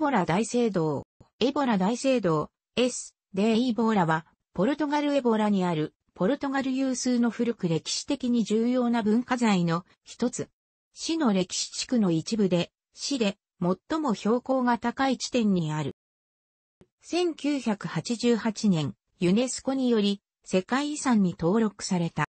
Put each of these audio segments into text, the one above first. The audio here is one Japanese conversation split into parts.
ボラ大聖堂。エボラ大聖堂、S、デイボーラは、ポルトガルエボラにある、ポルトガル有数の古く歴史的に重要な文化財の一つ。市の歴史地区の一部で、市で最も標高が高い地点にある。1988年、ユネスコにより世界遺産に登録された。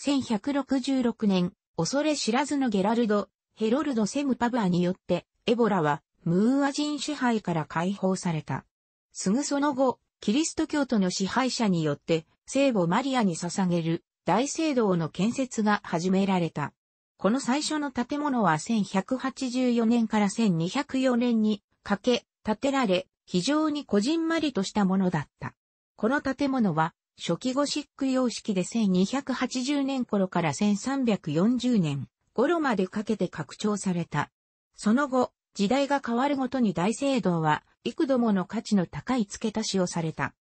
1166年、恐れ知らずのゲラルド、ヘロルド・セムパブアによって、エボラはムーア人支配から解放された。すぐその後、キリスト教徒の支配者によって聖母マリアに捧げる大聖堂の建設が始められた。この最初の建物は1184年から1204年にかけ建てられ、非常にこじんまりとしたものだった。この建物は初期ゴシック様式で1280年頃から1340年頃までかけて拡張された。その後、時代が変わるごとに大聖堂は、幾度もの価値の高い付け足しをされた。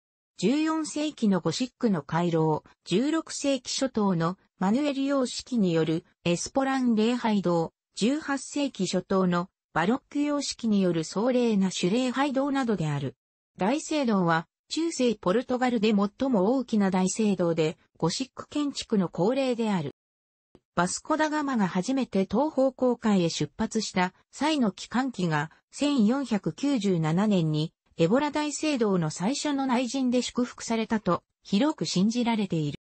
14世紀のゴシックの回廊、16世紀初頭のマヌエル様式によるエスポラン礼拝堂、18世紀初頭のバロック様式による壮麗な主礼拝堂などである。大聖堂は中世ポルトガルで最も大きな大聖堂でゴシック建築の恒例である。バスコダガマが初めて東方航海へ出発した際の機関機が1497年にエボラ大聖堂の最初の内陣で祝福されたと広く信じられている。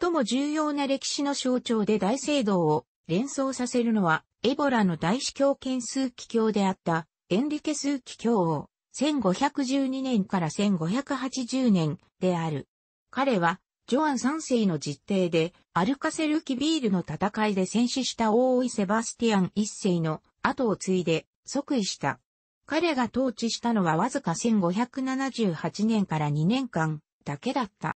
最も重要な歴史の象徴で大聖堂を連想させるのはエボラの大司教兼数奇教であったエンリケ数奇教王1512年から1580年である。彼はジョアン3世の実弟で、アルカセルキビールの戦いで戦死した大井セバスティアン1世の後を継いで即位した。彼が統治したのはわずか1578年から2年間だけだった。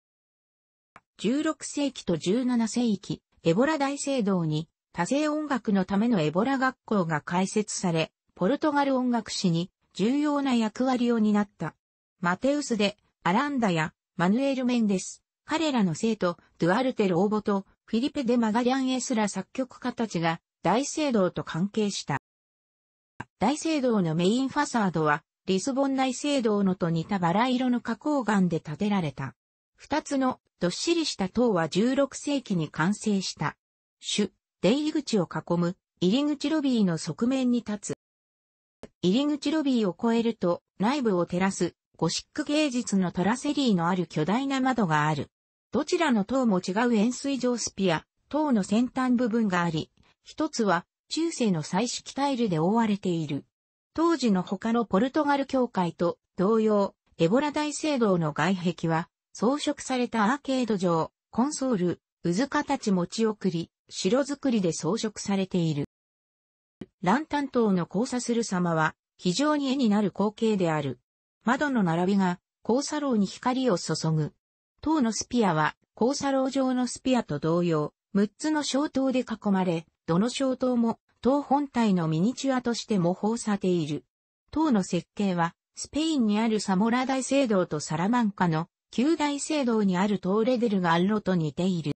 16世紀と17世紀、エボラ大聖堂に多世音楽のためのエボラ学校が開設され、ポルトガル音楽史に重要な役割を担った。マテウスで、アランダやマヌエル・メンデス、彼らの生徒、ドゥアルテ・ローボと、フィリペ・デ・マガリャン・エスラ作曲家たちが、大聖堂と関係した。大聖堂のメインファサードは、リスボン内聖堂のと似たバラ色の花崗岩で建てられた。二つのどっしりした塔は16世紀に完成した。主、出入り口を囲む入り口ロビーの側面に立つ。入り口ロビーを越えると内部を照らすゴシック芸術のトラセリーのある巨大な窓がある。どちらの塔も違う円錐状スピア、塔の先端部分があり、一つは中世の彩色タイルで覆われている。当時の他のポルトガル教会と同様、エボラ大聖堂の外壁は装飾されたアーケード状、コンソール、うずかたち持ち送り、城作りで装飾されている。ランタン塔の交差する様は非常に絵になる光景である。窓の並びが交差楼に光を注ぐ。塔のスピアは、高砂楼上のスピアと同様、6つの小塔で囲まれ、どの小塔も、塔本体のミニチュアとして模倣されている。塔の設計は、スペインにあるサモラ大聖堂とサラマンカの旧大聖堂にある塔レデルがアッロと似ている。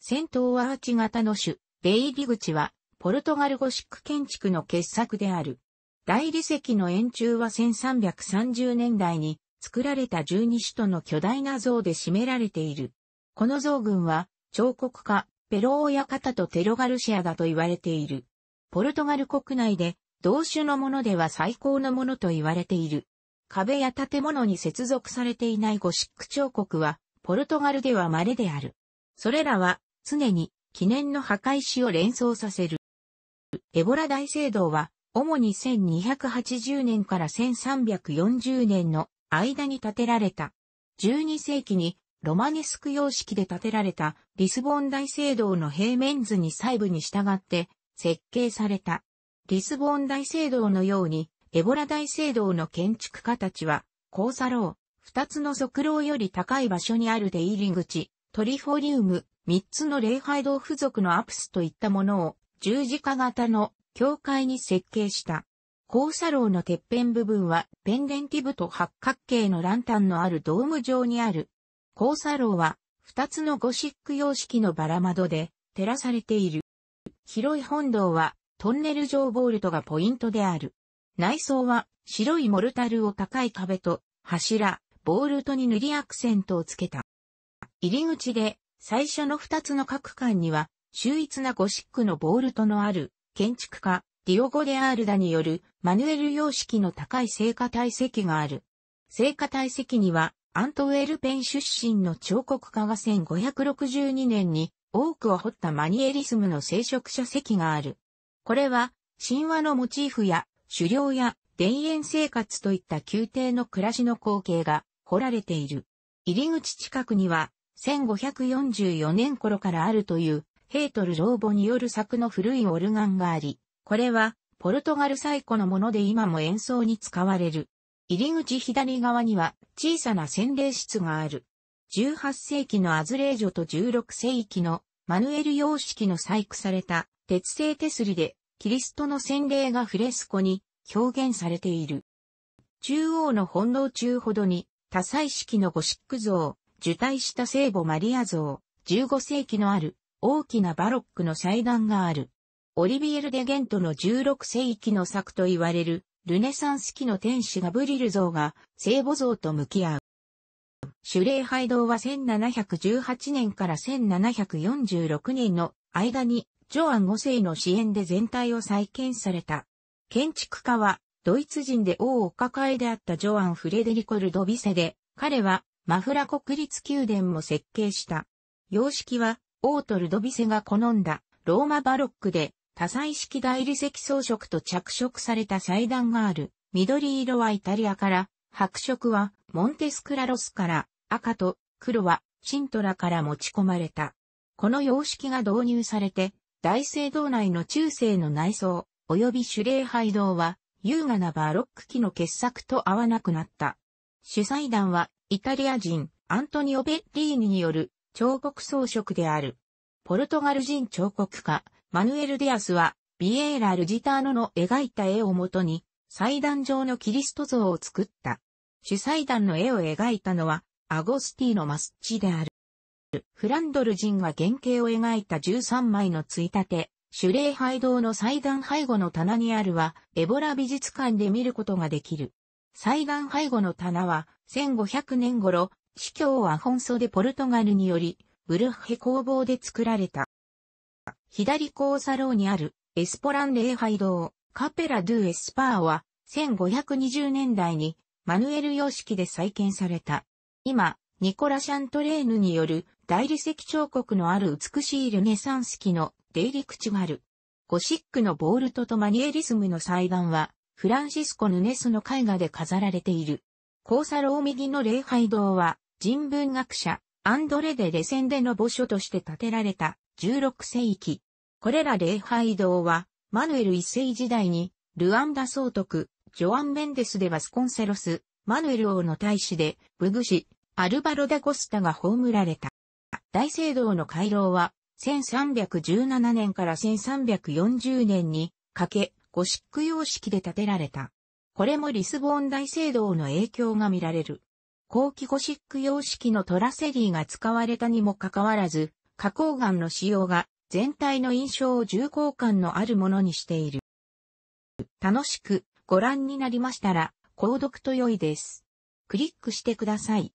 先頭アーチ型の種、出入り口は、ポルトガルゴシック建築の傑作である。大理石の円柱は1330年代に作られた十二首都の巨大な像で占められている。この像群は、彫刻家、ペローヤ方とテロガルシアだと言われている。ポルトガル国内で、同種のものでは最高のものと言われている。壁や建物に接続されていないゴシック彫刻は、ポルトガルでは稀である。それらは、常に、記念の墓石を連想させる。エボラ大聖堂は、主に1280年から1340年の間に建てられた。12世紀にロマネスク様式で建てられたリスボン大聖堂の平面図に細部に従って設計された。リスボン大聖堂のようにエボラ大聖堂の建築家たちは、交差楼、二つの側楼より高い場所にある出入り口、トリフォリウム、三つの礼拝堂付属のアプスといったものを十字架型の教会に設計した。交差楼のてっぺん部分は、ペンデンティブと八角形のランタンのあるドーム状にある。交差楼は、二つのゴシック様式のバラ窓で、照らされている。広い本堂は、トンネル状ボールトがポイントである。内装は、白いモルタルを高い壁と、柱、ボールトに塗りアクセントをつけた。入り口で、最初の二つの各間には、秀逸なゴシックのボールトのある、建築家、ディオゴ・デ・アールダによるマヌエル様式の高い聖火体積がある。聖火体積にはアントウェルペン出身の彫刻家が1562年に多くを彫ったマニエリスムの聖職者石がある。これは神話のモチーフや狩猟や田園生活といった宮廷の暮らしの光景が彫られている。入り口近くには1544年頃からあるというヘートル老母による作の古いオルガンがあり、これは、ポルトガル最古のもので今も演奏に使われる。入り口左側には小さな洗礼室がある。18世紀のアズレージョと16世紀のマヌエル様式の細工された鉄製手すりでキリストの洗礼がフレスコに表現されている。中央の本堂中ほどに多彩式のゴシック像、受胎した聖母マリア像、15世紀のある大きなバロックの祭壇がある。オリビエル・デ・ゲントの16世紀の作と言われる、ルネサンス期の天使ガブリル像が聖母像と向き合う。シュレー拝堂は1718年から1746年の間にジョアン5世の支援で全体を再建された。建築家はドイツ人で王お抱えであったジョアン・フレデリコル・ドビセで、彼はマフラ国立宮殿も設計した。様式はオートル・ドビセが好んだローマバロックで多彩式大理石装飾と着色された祭壇がある。緑色はイタリアから、白色はモンテスクラロスから、赤と黒はシントラから持ち込まれた。この様式が導入されて、大聖堂内の中世の内装、及び主礼拝堂は、優雅なバロック期の傑作と合わなくなった。主祭壇は、イタリア人、アントニオ・ベッリーニによる彫刻装飾である。ポルトガル人彫刻家、マヌエル・デアスは、ビエーラ・ルジターノの描いた絵をもとに、祭壇上のキリスト像を作った。主祭壇の絵を描いたのは、アゴスティーノ・マスッチである。フランドル人が原型を描いた13枚のついたて、主礼拝堂の祭壇背後の棚にあるは、エボラ美術館で見ることができる。祭壇背後の棚は、1500年頃、司教アホンソでポルトガルにより、ブルッヘ工房で作られた。左交差楼にあるエスポラン礼拝堂、カペラ・ドゥ・エスパーは、1520年代にマヌエル様式で再建された。今、ニコラ・シャントレーヌによる大理石彫刻のある美しいルネサンス期の出入り口がある。ゴシックのボールトとマニエリスムの祭壇は、フランシスコ・ヌネスの絵画で飾られている。交差楼右の礼拝堂は、人文学者、アンドレ・デ・レセンデの墓所として建てられた16世紀。これら礼拝堂は、マヌエル一世時代に、ルアンダ総督、ジョアン・メンデス・でバスコンセロス、マヌエル王の大使で、ブグシ、アルバロ・ダ・ゴスタが葬られた。大聖堂の回廊は、1317年から1340年にかけ、ゴシック様式で建てられた。これもリスボーン大聖堂の影響が見られる。後期ゴシック様式のトラセリーが使われたにもかかわらず、花崗岩の使用が全体の印象を重厚感のあるものにしている。楽しくご覧になりましたら、購読と良いです。クリックしてください。